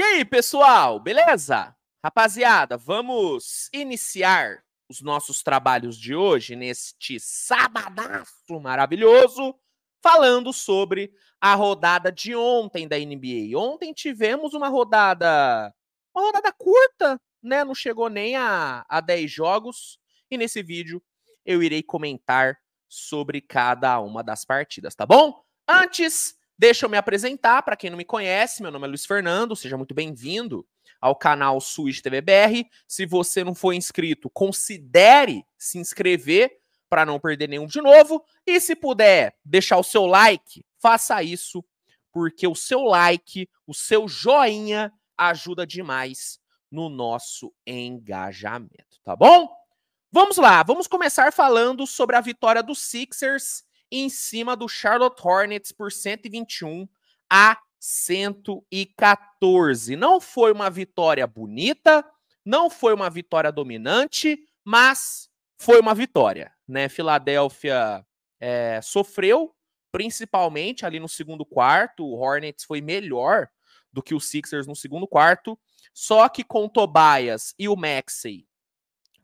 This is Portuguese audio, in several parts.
E aí, pessoal, beleza? Rapaziada, vamos iniciar os nossos trabalhos de hoje neste sabadão maravilhoso, falando sobre a rodada de ontem da NBA. Ontem tivemos uma rodada, uma rodada curta, né? Não chegou nem a, a 10 jogos. E nesse vídeo eu irei comentar sobre cada uma das partidas, tá bom? Antes, Deixa eu me apresentar, para quem não me conhece, meu nome é Luiz Fernando, seja muito bem-vindo ao canal Suíte TVBR. Se você não for inscrito, considere se inscrever para não perder nenhum de novo. E se puder deixar o seu like, faça isso, porque o seu like, o seu joinha ajuda demais no nosso engajamento, tá bom? Vamos lá, vamos começar falando sobre a vitória dos Sixers em cima do Charlotte Hornets por 121 a 114. Não foi uma vitória bonita, não foi uma vitória dominante, mas foi uma vitória. Né? Filadélfia é, sofreu, principalmente ali no segundo quarto. O Hornets foi melhor do que o Sixers no segundo quarto. Só que com o Tobias e o Maxey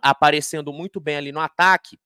aparecendo muito bem ali no ataque,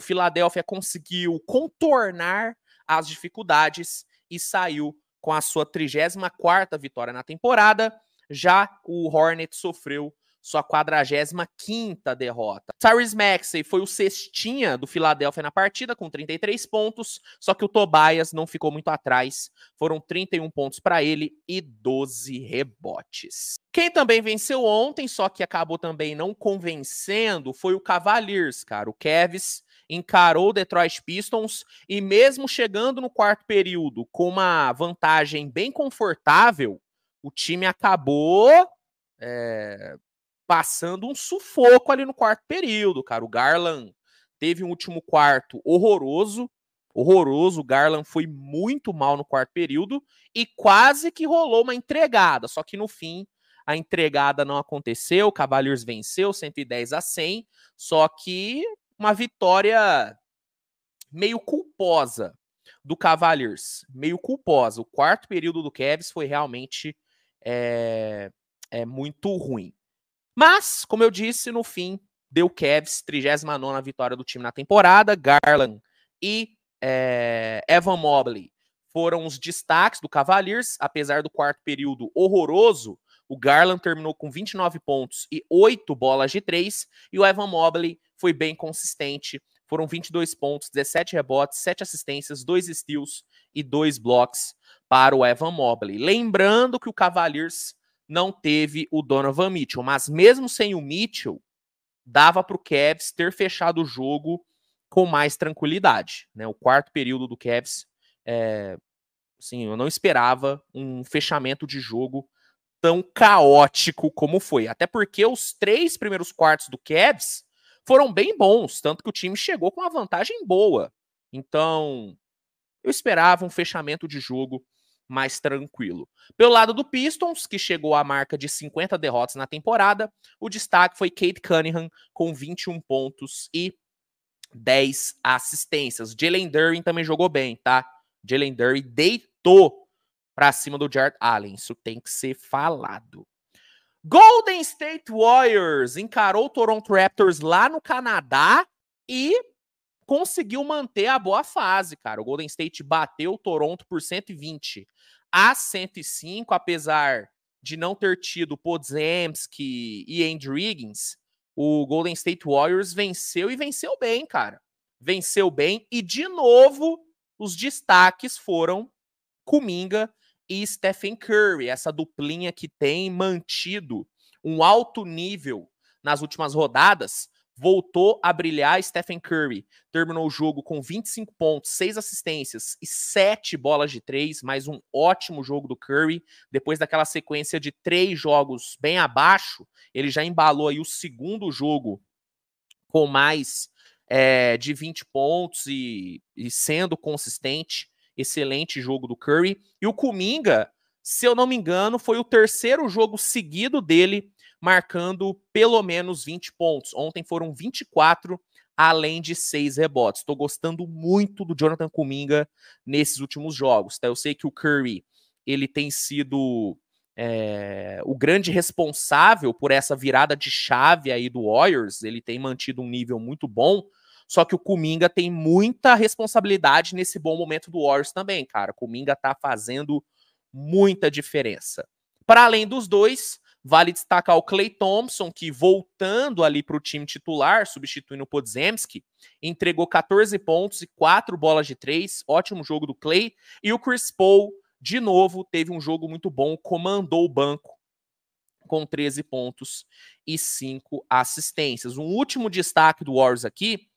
o Philadelphia conseguiu contornar as dificuldades e saiu com a sua 34ª vitória na temporada. Já o Hornets sofreu sua 45ª derrota. Tyrese Maxey foi o cestinha do Philadelphia na partida com 33 pontos, só que o Tobias não ficou muito atrás. Foram 31 pontos para ele e 12 rebotes. Quem também venceu ontem, só que acabou também não convencendo, foi o Cavaliers, cara. O Kevs encarou o Detroit Pistons e, mesmo chegando no quarto período com uma vantagem bem confortável, o time acabou é, passando um sufoco ali no quarto período, cara. O Garland teve um último quarto horroroso, horroroso. O Garland foi muito mal no quarto período e quase que rolou uma entregada, só que no fim a entregada não aconteceu, o Cavaliers venceu 110 a 100, só que uma vitória meio culposa do Cavaliers, meio culposa. O quarto período do Cavs foi realmente é, é muito ruim. Mas, como eu disse, no fim, deu Cavs, 39 vitória do time na temporada. Garland e é, Evan Mobley foram os destaques do Cavaliers, apesar do quarto período horroroso. O Garland terminou com 29 pontos e 8 bolas de 3, e o Evan Mobley foi bem consistente. Foram 22 pontos, 17 rebotes, 7 assistências, 2 steals e 2 blocos para o Evan Mobley. Lembrando que o Cavaliers não teve o Donovan Mitchell, mas mesmo sem o Mitchell, dava para o Cavs ter fechado o jogo com mais tranquilidade. Né? O quarto período do Cavs, é, assim, eu não esperava um fechamento de jogo tão caótico como foi. Até porque os três primeiros quartos do Cavs foram bem bons, tanto que o time chegou com uma vantagem boa. Então, eu esperava um fechamento de jogo mais tranquilo. Pelo lado do Pistons, que chegou à marca de 50 derrotas na temporada, o destaque foi Kate Cunningham com 21 pontos e 10 assistências. Jalen Dury também jogou bem, tá? Jalen Dury deitou para cima do Jared Allen. Isso tem que ser falado. Golden State Warriors encarou o Toronto Raptors lá no Canadá e conseguiu manter a boa fase, cara. O Golden State bateu o Toronto por 120 a 105, apesar de não ter tido Podzemski e Andrew Wiggins, o Golden State Warriors venceu e venceu bem, cara. Venceu bem e de novo os destaques foram Kuminga e Stephen Curry, essa duplinha que tem mantido um alto nível nas últimas rodadas, voltou a brilhar. Stephen Curry terminou o jogo com 25 pontos, 6 assistências e 7 bolas de 3, mais um ótimo jogo do Curry. Depois daquela sequência de três jogos bem abaixo, ele já embalou aí o segundo jogo com mais é, de 20 pontos e, e sendo consistente excelente jogo do Curry. E o Kuminga, se eu não me engano, foi o terceiro jogo seguido dele marcando pelo menos 20 pontos. Ontem foram 24, além de seis rebotes. Estou gostando muito do Jonathan Kuminga nesses últimos jogos. Tá? Eu sei que o Curry ele tem sido é, o grande responsável por essa virada de chave aí do Warriors. Ele tem mantido um nível muito bom, só que o Kuminga tem muita responsabilidade nesse bom momento do Warriors também, cara. O Kuminga tá fazendo muita diferença. Para além dos dois, vale destacar o Clay Thompson, que voltando ali para o time titular, substituindo o Podzemski, entregou 14 pontos e 4 bolas de 3. Ótimo jogo do Clay. E o Chris Paul, de novo, teve um jogo muito bom, comandou o banco com 13 pontos e 5 assistências. Um último destaque do Warriors aqui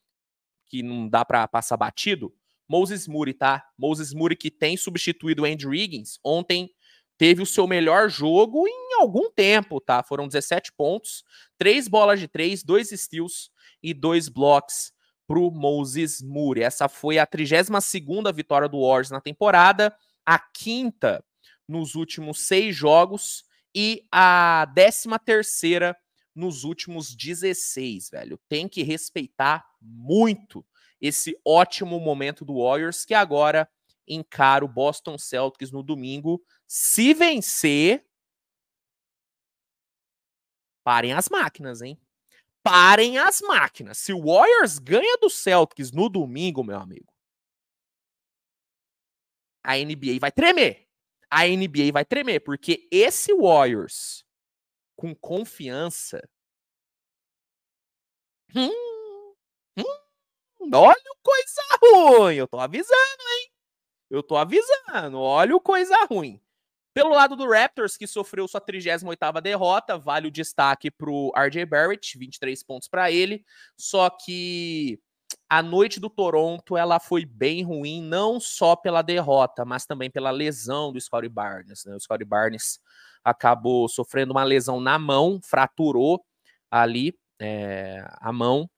que não dá para passar batido, Moses Moody, tá? Moses Moody que tem substituído o Andrew Wiggins, ontem teve o seu melhor jogo em algum tempo, tá? Foram 17 pontos, 3 bolas de 3, 2 steals e 2 blocos pro Moses Moody. Essa foi a 32ª vitória do Warriors na temporada, a quinta nos últimos 6 jogos e a 13 terceira nos últimos 16, velho. Tem que respeitar muito esse ótimo momento do Warriors, que agora encara o Boston Celtics no domingo. Se vencer, parem as máquinas, hein? Parem as máquinas. Se o Warriors ganha do Celtics no domingo, meu amigo, a NBA vai tremer. A NBA vai tremer, porque esse Warriors com confiança. Hum, Olha o coisa ruim, eu tô avisando, hein? Eu tô avisando, olha o coisa ruim. Pelo lado do Raptors, que sofreu sua 38ª derrota, vale o destaque pro RJ Barrett, 23 pontos para ele, só que a noite do Toronto ela foi bem ruim, não só pela derrota, mas também pela lesão do Scottie Barnes. Né? O Scottie Barnes acabou sofrendo uma lesão na mão, fraturou ali é, a mão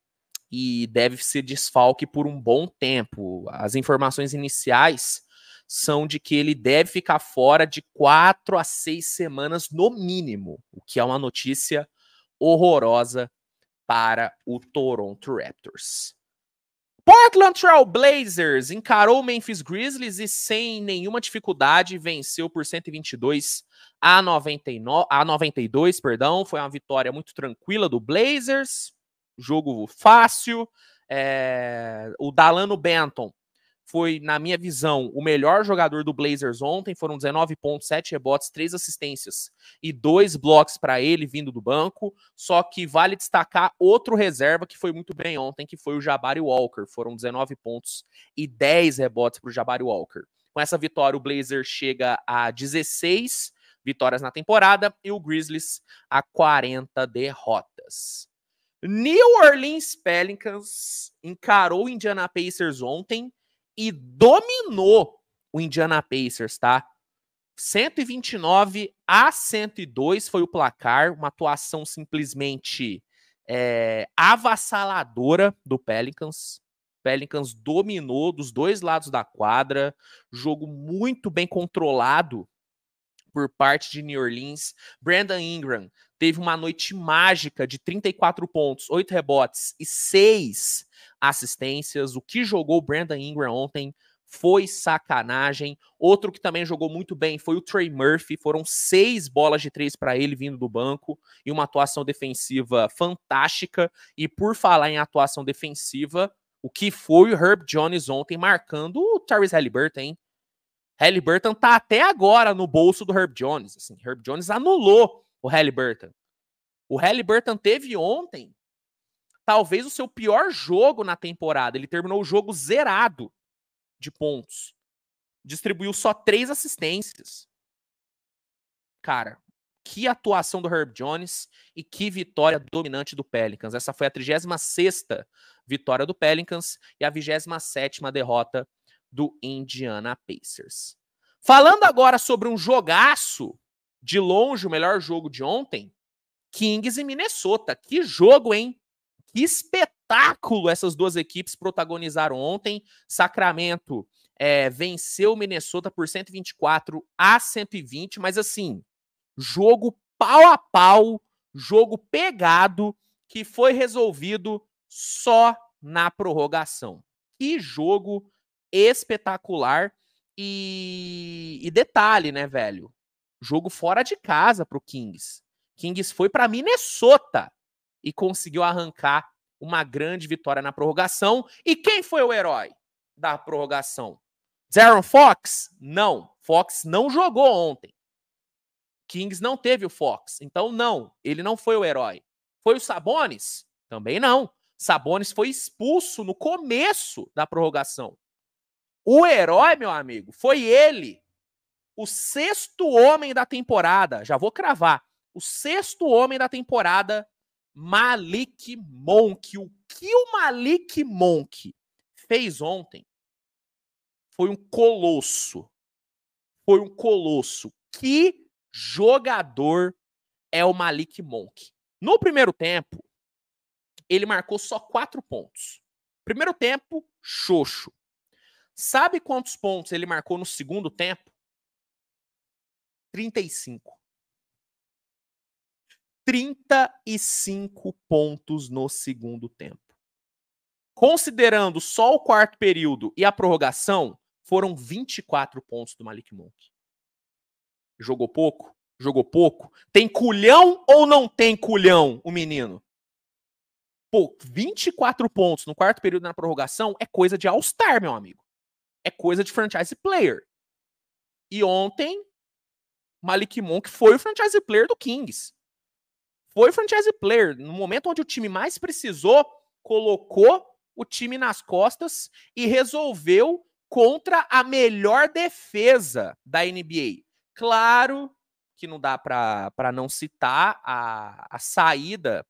e deve ser desfalque por um bom tempo. As informações iniciais são de que ele deve ficar fora de quatro a seis semanas no mínimo, o que é uma notícia horrorosa para o Toronto Raptors. Portland Trail Blazers encarou o Memphis Grizzlies e sem nenhuma dificuldade venceu por 122 a 99 a 92, perdão, foi uma vitória muito tranquila do Blazers jogo fácil. É, o Dalano Benton foi, na minha visão, o melhor jogador do Blazers ontem. Foram 19,7 pontos, rebotes, 3 assistências e dois blocos para ele vindo do banco. Só que vale destacar outro reserva que foi muito bem ontem, que foi o Jabari Walker. Foram 19 pontos e 10 rebotes para o Jabari Walker. Com essa vitória, o Blazers chega a 16 vitórias na temporada e o Grizzlies a 40 derrotas. New Orleans Pelicans encarou o Indiana Pacers ontem e dominou o Indiana Pacers, tá? 129 a 102 foi o placar, uma atuação simplesmente é, avassaladora do Pelicans. Pelicans dominou dos dois lados da quadra, jogo muito bem controlado por parte de New Orleans. Brandon Ingram teve uma noite mágica de 34 pontos, 8 rebotes e 6 assistências. O que jogou Brandon Ingram ontem foi sacanagem. Outro que também jogou muito bem foi o Trey Murphy. Foram seis bolas de três para ele vindo do banco e uma atuação defensiva fantástica. E por falar em atuação defensiva, o que foi o Herb Jones ontem marcando o Charles Halliburton, hein? Halliburton tá até agora no bolso do Herb Jones. Assim, Herb Jones anulou o Halliburton. O Halliburton teve ontem talvez o seu pior jogo na temporada. Ele terminou o jogo zerado de pontos. Distribuiu só três assistências. Cara, que atuação do Herb Jones e que vitória dominante do Pelicans. Essa foi a 36 vitória do Pelicans e a 27 derrota do Indiana Pacers. Falando agora sobre um jogaço de longe o melhor jogo de ontem, Kings e Minnesota. Que jogo, hein? Que espetáculo essas duas equipes protagonizaram ontem. Sacramento é, venceu Minnesota por 124 a 120, mas assim, jogo pau a pau, jogo pegado, que foi resolvido só na prorrogação. Que jogo espetacular! E, e detalhe, né, velho? jogo fora de casa para o Kings. Kings foi para Minnesota e conseguiu arrancar uma grande vitória na prorrogação. E quem foi o herói da prorrogação? Zaron Fox? Não, Fox não jogou ontem. Kings não teve o Fox, então não, ele não foi o herói. Foi o Sabonis? Também não. Sabonis foi expulso no começo da prorrogação. O herói, meu amigo, foi ele, o sexto homem da temporada, já vou cravar, o sexto homem da temporada, Malik Monk. O que o Malik Monk fez ontem foi um colosso. Foi um colosso. Que jogador é o Malik Monk? No primeiro tempo, ele marcou só quatro pontos. Primeiro tempo, xoxo. Sabe quantos pontos ele marcou no segundo tempo? 35. 35 pontos no segundo tempo. Considerando só o quarto período e a prorrogação, foram 24 pontos do Malik Monk. Jogou pouco? Jogou pouco? Tem culhão ou não tem culhão o menino? Pô, 24 pontos no quarto período na prorrogação é coisa de All-Star, meu amigo. É coisa de franchise player. E ontem Malik Monk foi o franchise player do Kings. Foi o franchise player. No momento onde o time mais precisou, colocou o time nas costas e resolveu contra a melhor defesa da NBA. Claro que não dá para não citar a, a saída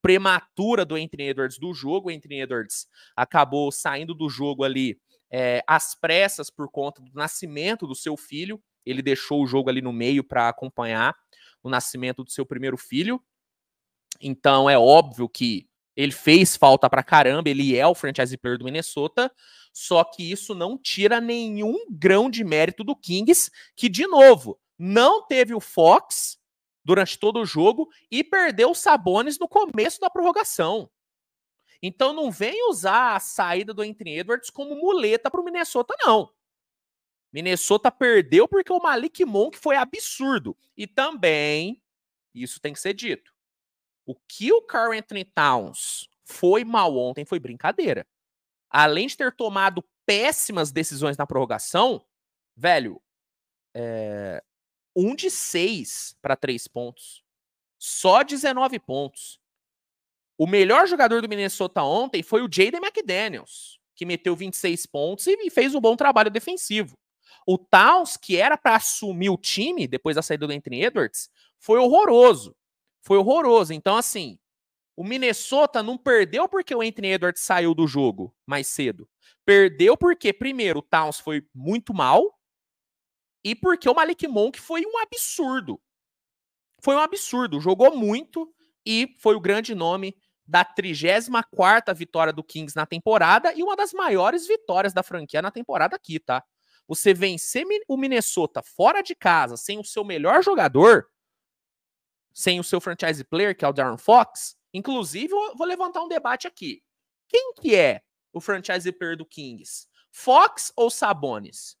prematura do Anthony Edwards do jogo. O Anthony Edwards acabou saindo do jogo ali é, às pressas por conta do nascimento do seu filho ele deixou o jogo ali no meio para acompanhar o nascimento do seu primeiro filho. Então é óbvio que ele fez falta pra caramba, ele é o franchise player do Minnesota, só que isso não tira nenhum grão de mérito do Kings, que de novo, não teve o Fox durante todo o jogo e perdeu os Sabones no começo da prorrogação. Então não vem usar a saída do Anthony Edwards como muleta para o Minnesota, não. Minnesota perdeu porque o Malik Monk foi absurdo. E também, isso tem que ser dito, o que o Carl Anthony Towns foi mal ontem foi brincadeira. Além de ter tomado péssimas decisões na prorrogação, velho, é, um de seis para três pontos. Só 19 pontos. O melhor jogador do Minnesota ontem foi o Jaden McDaniels, que meteu 26 pontos e fez um bom trabalho defensivo. O Towns, que era para assumir o time depois da saída do Anthony Edwards, foi horroroso. Foi horroroso. Então, assim, o Minnesota não perdeu porque o Anthony Edwards saiu do jogo mais cedo. Perdeu porque, primeiro, o Towns foi muito mal e porque o Malik Monk foi um absurdo. Foi um absurdo. Jogou muito e foi o grande nome da 34 vitória do Kings na temporada e uma das maiores vitórias da franquia na temporada aqui, tá? Você vencer o Minnesota fora de casa, sem o seu melhor jogador, sem o seu franchise player, que é o Darren Fox. Inclusive, vou levantar um debate aqui. Quem que é o franchise player do Kings? Fox ou Sabonis?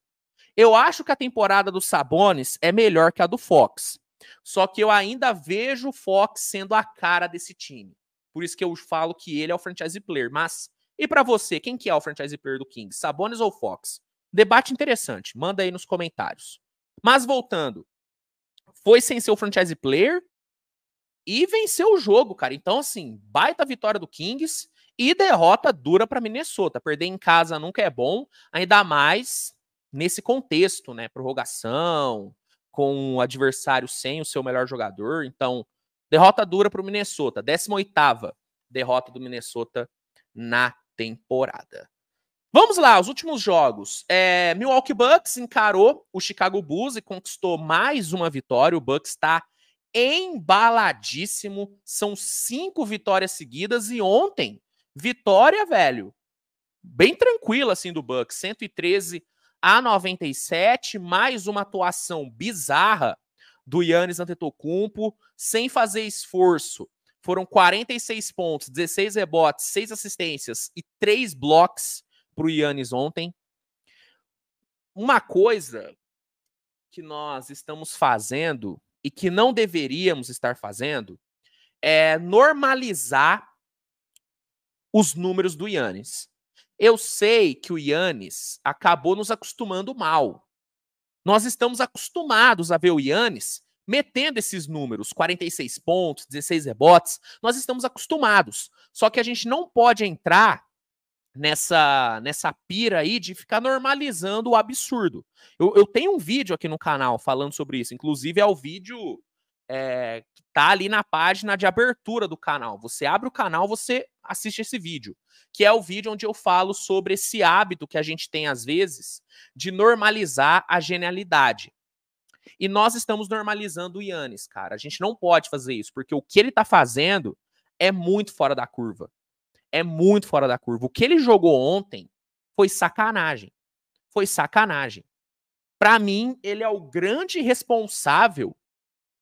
Eu acho que a temporada do Sabonis é melhor que a do Fox. Só que eu ainda vejo o Fox sendo a cara desse time. Por isso que eu falo que ele é o franchise player. Mas, e para você, quem que é o franchise player do Kings? Sabonis ou Fox? Debate interessante, manda aí nos comentários. Mas voltando, foi sem ser o franchise player e venceu o jogo, cara. Então, assim, baita vitória do Kings e derrota dura para Minnesota. Perder em casa nunca é bom, ainda mais nesse contexto, né? Prorrogação, com o adversário sem o seu melhor jogador. Então, derrota dura para o Minnesota. 18 derrota do Minnesota na temporada. Vamos lá, os últimos jogos. É, Milwaukee Bucks encarou o Chicago Bulls e conquistou mais uma vitória. O Bucks está embaladíssimo. São cinco vitórias seguidas e ontem, vitória, velho, bem tranquila assim do Bucks, 113 a 97, mais uma atuação bizarra do Yannis Antetokounmpo, sem fazer esforço. Foram 46 pontos, 16 rebotes, 6 assistências e 3 blocos para o Yannis ontem. Uma coisa que nós estamos fazendo e que não deveríamos estar fazendo é normalizar os números do Yannis. Eu sei que o Yannis acabou nos acostumando mal. Nós estamos acostumados a ver o Yannis metendo esses números, 46 pontos, 16 rebotes, nós estamos acostumados. Só que a gente não pode entrar nessa nessa pira aí de ficar normalizando o absurdo. Eu, eu tenho um vídeo aqui no canal falando sobre isso, inclusive é o vídeo é, que tá ali na página de abertura do canal. Você abre o canal, você assiste esse vídeo, que é o vídeo onde eu falo sobre esse hábito que a gente tem às vezes de normalizar a genialidade. E nós estamos normalizando o Yannis, cara. A gente não pode fazer isso, porque o que ele tá fazendo é muito fora da curva é muito fora da curva. O que ele jogou ontem foi sacanagem. Foi sacanagem. Para mim, ele é o grande responsável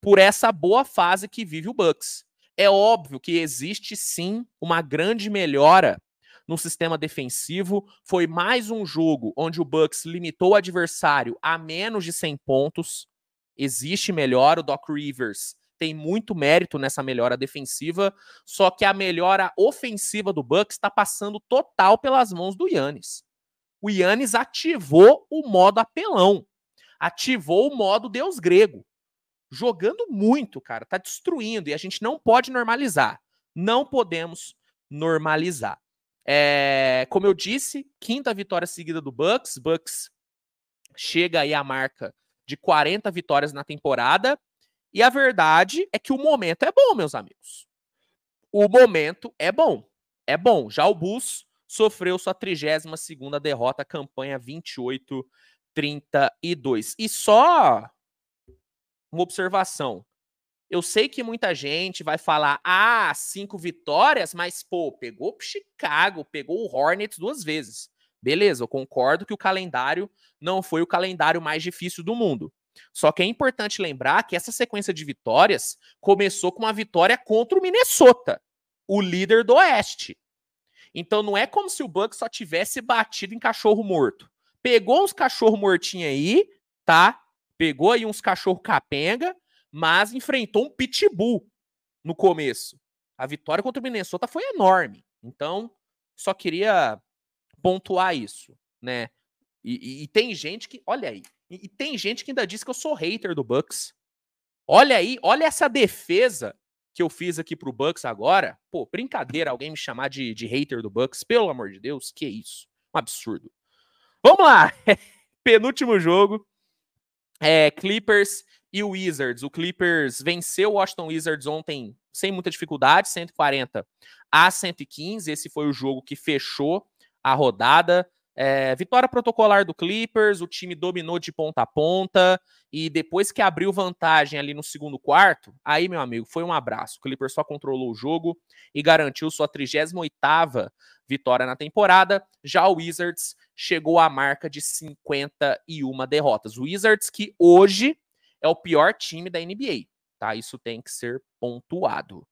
por essa boa fase que vive o Bucks. É óbvio que existe sim uma grande melhora no sistema defensivo. Foi mais um jogo onde o Bucks limitou o adversário a menos de 100 pontos. Existe melhora, o Doc Rivers tem muito mérito nessa melhora defensiva, só que a melhora ofensiva do Bucks está passando total pelas mãos do Yannis. O Yannis ativou o modo apelão, ativou o modo Deus grego. Jogando muito, cara, tá destruindo e a gente não pode normalizar. Não podemos normalizar. É, como eu disse, quinta vitória seguida do Bucks. Bucks chega aí à marca de 40 vitórias na temporada. E a verdade é que o momento é bom, meus amigos. O momento é bom. É bom. Já o Bus sofreu sua 32ª derrota, campanha 28 32. E só uma observação. Eu sei que muita gente vai falar: "Ah, cinco vitórias, mas pô, pegou o Chicago, pegou o Hornets duas vezes". Beleza, eu concordo que o calendário não foi o calendário mais difícil do mundo. Só que é importante lembrar que essa sequência de vitórias começou com uma vitória contra o Minnesota, o líder do Oeste. Então não é como se o Bucks só tivesse batido em cachorro morto. Pegou uns cachorro mortinho aí, tá? Pegou aí uns cachorro capenga, mas enfrentou um pitbull no começo. A vitória contra o Minnesota foi enorme. Então, só queria pontuar isso, né? E, e, e, tem gente que, olha aí, e, e, tem gente que ainda diz que eu sou hater do Bucks. Olha aí, olha essa defesa que eu fiz aqui pro Bucks agora. Pô, brincadeira alguém me chamar de, de hater do Bucks, pelo amor de Deus, que isso? Um absurdo. Vamos lá. Penúltimo jogo. É, Clippers e Wizards. O Clippers venceu o Washington Wizards ontem sem muita dificuldade, 140 a 115. Esse foi o jogo que fechou a rodada. É, vitória protocolar do Clippers, o time dominou de ponta a ponta e depois que abriu vantagem ali no segundo quarto, aí meu amigo, foi um abraço. O Clippers só controlou o jogo e garantiu sua 38ª vitória na temporada. Já o Wizards chegou à marca de 51 derrotas. O Wizards que hoje é o pior time da NBA, tá? Isso tem que ser pontuado.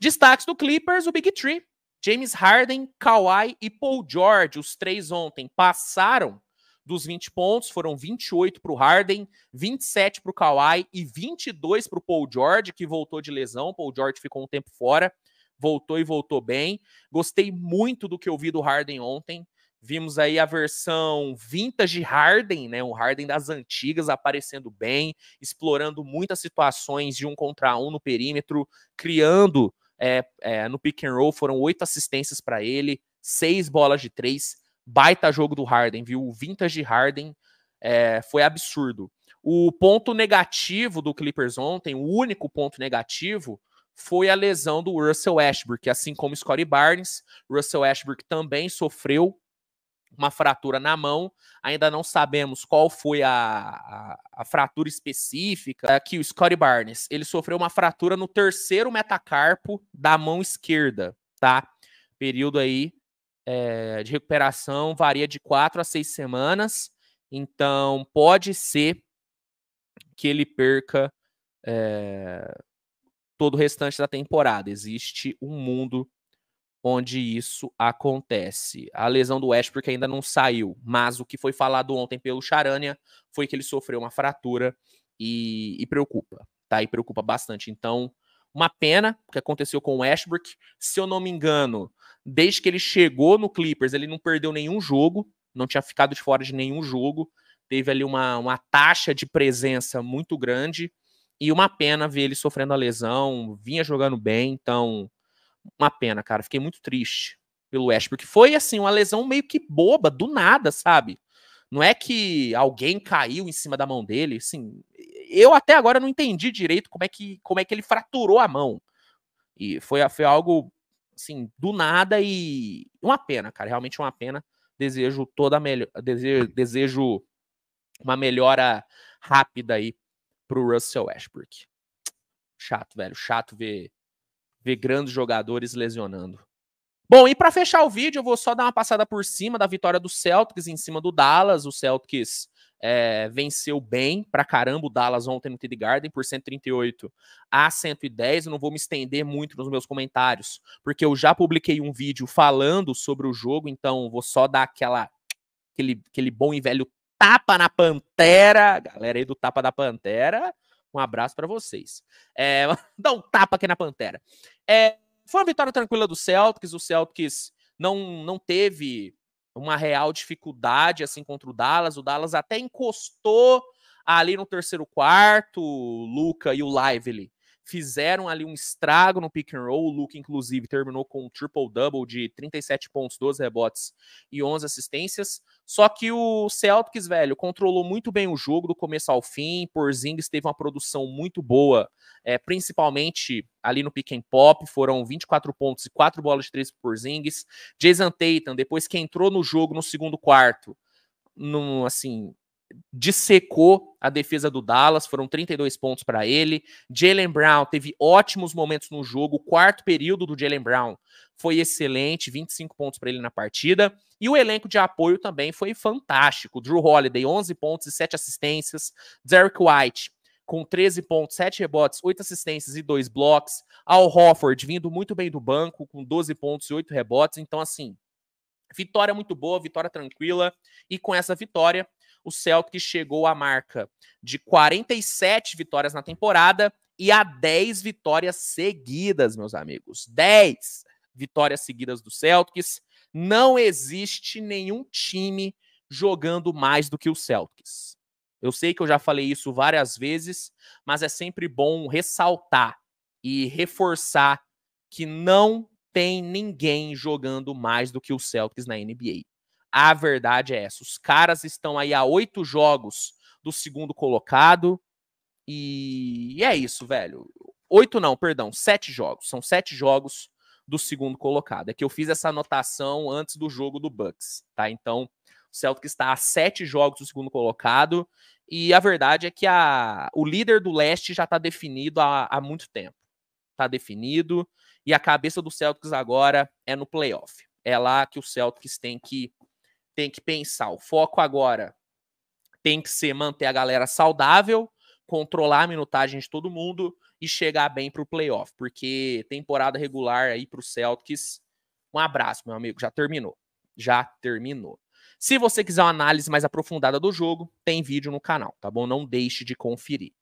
Destaques do Clippers, o Big Tree, James Harden, Kawhi e Paul George, os três ontem, passaram dos 20 pontos, foram 28 para o Harden, 27 para o Kawhi e 22 para o Paul George, que voltou de lesão. Paul George ficou um tempo fora, voltou e voltou bem. Gostei muito do que eu vi do Harden ontem. Vimos aí a versão vintage Harden, né? Um Harden das antigas aparecendo bem, explorando muitas situações de um contra um no perímetro, criando é, é, no pick and roll, foram oito assistências para ele, seis bolas de três, baita jogo do Harden, viu? O vintage Harden é, foi absurdo. O ponto negativo do Clippers ontem, o único ponto negativo, foi a lesão do Russell Westbrook, assim como Scottie Barnes. Russell Westbrook também sofreu uma fratura na mão. Ainda não sabemos qual foi a, a, a fratura específica. Aqui, é o Scotty Barnes, ele sofreu uma fratura no terceiro metacarpo da mão esquerda, tá? Período aí é, de recuperação varia de quatro a seis semanas. Então, pode ser que ele perca é, todo o restante da temporada. Existe um mundo onde isso acontece. A lesão do Westbrook ainda não saiu, mas o que foi falado ontem pelo Charania foi que ele sofreu uma fratura e, e preocupa, tá? E preocupa bastante. Então, uma pena o que aconteceu com o Westbrook. Se eu não me engano, desde que ele chegou no Clippers, ele não perdeu nenhum jogo, não tinha ficado de fora de nenhum jogo. Teve ali uma, uma taxa de presença muito grande e uma pena ver ele sofrendo a lesão. Vinha jogando bem, então uma pena, cara. Fiquei muito triste pelo Westbrook. Foi, assim, uma lesão meio que boba, do nada, sabe? Não é que alguém caiu em cima da mão dele, assim. Eu até agora não entendi direito como é que, como é que ele fraturou a mão. E foi, foi algo, assim, do nada e uma pena, cara. Realmente uma pena. Desejo toda a melhor. Desejo, desejo uma melhora rápida aí pro Russell Westbrook. Chato, velho. Chato ver ver grandes jogadores lesionando. Bom, e para fechar o vídeo, eu vou só dar uma passada por cima da vitória do Celtics em cima do Dallas. O Celtics é, venceu bem pra caramba o Dallas ontem no TD Garden por 138 a 110. Eu não vou me estender muito nos meus comentários, porque eu já publiquei um vídeo falando sobre o jogo, então vou só dar aquela aquele, aquele bom e velho tapa na pantera. Galera aí do tapa da pantera um abraço para vocês. É, dá um tapa aqui na Pantera. É, foi uma vitória tranquila do Celtics. O Celtics não, não teve uma real dificuldade assim contra o Dallas. O Dallas até encostou ali no terceiro quarto. O Luca e o Lively fizeram ali um estrago no pick and roll. O Luke, inclusive, terminou com um triple-double de 37 pontos, 12 rebotes e 11 assistências. Só que o Celtics, velho, controlou muito bem o jogo do começo ao fim. Porzingis teve uma produção muito boa, é, principalmente ali no pick and pop. Foram 24 pontos e 4 bolas de 3 por Porzingis. Jason Tatum, depois que entrou no jogo no segundo quarto, num, assim, dissecou a defesa do Dallas, foram 32 pontos para ele. Jalen Brown teve ótimos momentos no jogo, o quarto período do Jalen Brown foi excelente, 25 pontos para ele na partida. E o elenco de apoio também foi fantástico. Drew Holiday, 11 pontos e 7 assistências. Derek White, com 13 pontos, 7 rebotes, 8 assistências e 2 blocos. Al Hofford, vindo muito bem do banco, com 12 pontos e 8 rebotes. Então, assim, vitória muito boa, vitória tranquila. E com essa vitória, o Celtic chegou à marca de 47 vitórias na temporada e a 10 vitórias seguidas, meus amigos. 10 vitórias seguidas do Celtics. Não existe nenhum time jogando mais do que o Celtics. Eu sei que eu já falei isso várias vezes, mas é sempre bom ressaltar e reforçar que não tem ninguém jogando mais do que o Celtics na NBA. A verdade é essa. Os caras estão aí a oito jogos do segundo colocado. E, e é isso, velho. Oito não, perdão, sete jogos. São sete jogos do segundo colocado. É que eu fiz essa anotação antes do jogo do Bucks, tá? Então, o Celtic está a sete jogos do segundo colocado. E a verdade é que a, o líder do leste já está definido há, há muito tempo. Está definido. E a cabeça do Celtics agora é no playoff. É lá que o Celtics tem que tem que pensar. O foco agora tem que ser manter a galera saudável, controlar a minutagem de todo mundo e chegar bem para o playoff, porque temporada regular aí para o Celtics. Um abraço, meu amigo. Já terminou. Já terminou. Se você quiser uma análise mais aprofundada do jogo, tem vídeo no canal, tá bom? Não deixe de conferir.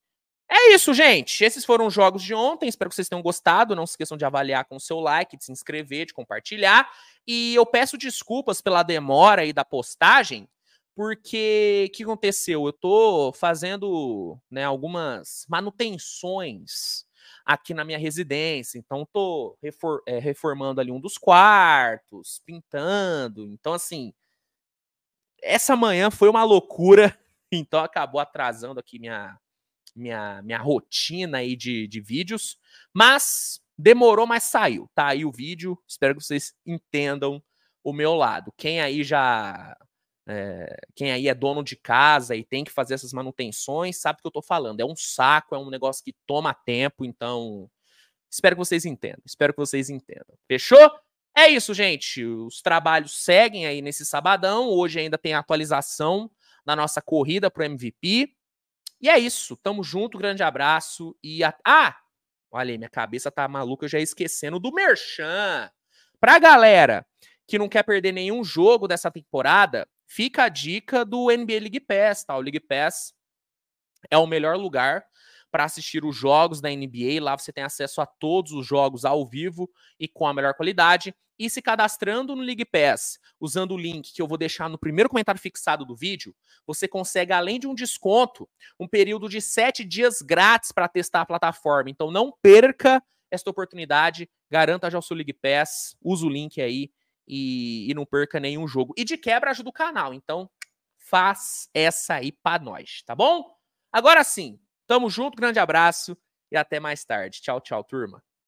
É isso, gente. Esses foram os jogos de ontem. Espero que vocês tenham gostado. Não se esqueçam de avaliar com o seu like, de se inscrever, de compartilhar. E eu peço desculpas pela demora aí da postagem, porque o que aconteceu? Eu tô fazendo né, algumas manutenções aqui na minha residência. Então, tô refor é, reformando ali um dos quartos, pintando. Então, assim, essa manhã foi uma loucura. Então, acabou atrasando aqui minha minha, minha rotina aí de, de vídeos. Mas demorou, mas saiu. Tá aí o vídeo. Espero que vocês entendam o meu lado. Quem aí já. É, quem aí é dono de casa e tem que fazer essas manutenções, sabe o que eu tô falando. É um saco, é um negócio que toma tempo, então. Espero que vocês entendam. Espero que vocês entendam. Fechou? É isso, gente. Os trabalhos seguem aí nesse sabadão. Hoje ainda tem atualização na nossa corrida pro MVP. E é isso. Tamo junto, grande abraço e a... ah, olha aí, minha cabeça tá maluca, eu já ia esquecendo do merchan. Pra galera que não quer perder nenhum jogo dessa temporada, fica a dica do NBA League Pass, tá? O League Pass é o melhor lugar para assistir os jogos da NBA. Lá você tem acesso a todos os jogos ao vivo e com a melhor qualidade e se cadastrando no League Pass, usando o link que eu vou deixar no primeiro comentário fixado do vídeo, você consegue, além de um desconto, um período de sete dias grátis para testar a plataforma. Então não perca esta oportunidade, garanta já o seu League Pass, usa o link aí e, e não perca nenhum jogo. E de quebra ajuda o canal, então faz essa aí para nós, tá bom? Agora sim, tamo junto, grande abraço e até mais tarde. Tchau, tchau, turma.